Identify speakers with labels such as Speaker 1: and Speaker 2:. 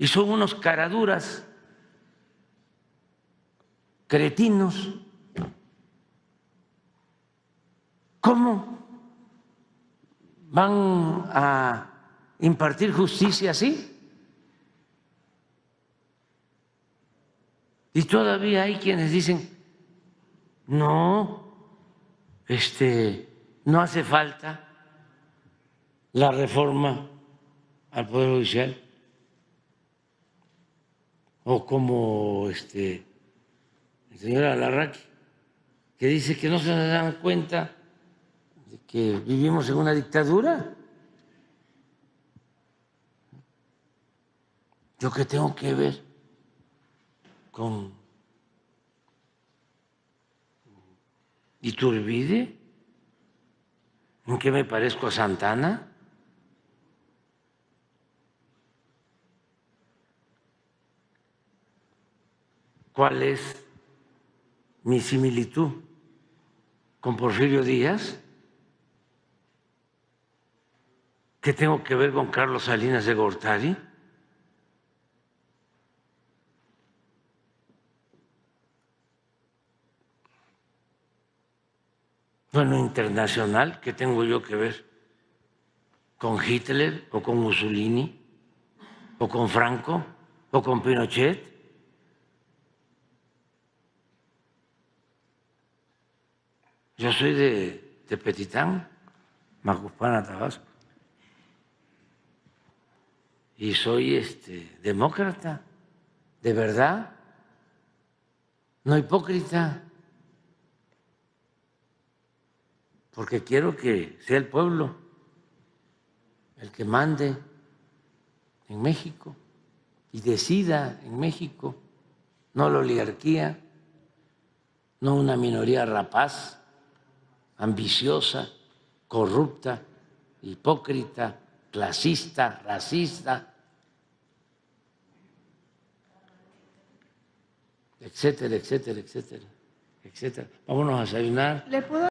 Speaker 1: y son unos caraduras, cretinos. ¿Cómo van a impartir justicia así? Y todavía hay quienes dicen, no, este, no hace falta la reforma al Poder Judicial o como este, el señor Alarraqui, que dice que no se dan cuenta de que vivimos en una dictadura. ¿Yo que tengo que ver con Iturbide? ¿En qué me parezco a Santana? cuál es mi similitud con Porfirio Díaz, ¿Qué tengo que ver con Carlos Salinas de Gortari. Bueno, internacional, ¿qué tengo yo que ver con Hitler o con Mussolini o con Franco o con Pinochet? Yo soy de Petitán, Macuspana, Tabasco. Y soy este, demócrata, de verdad, no hipócrita, porque quiero que sea el pueblo el que mande en México y decida en México, no la oligarquía, no una minoría rapaz ambiciosa, corrupta, hipócrita, clasista, racista, etcétera, etcétera, etcétera, etcétera. Vámonos a desayunar. ¿Le puedo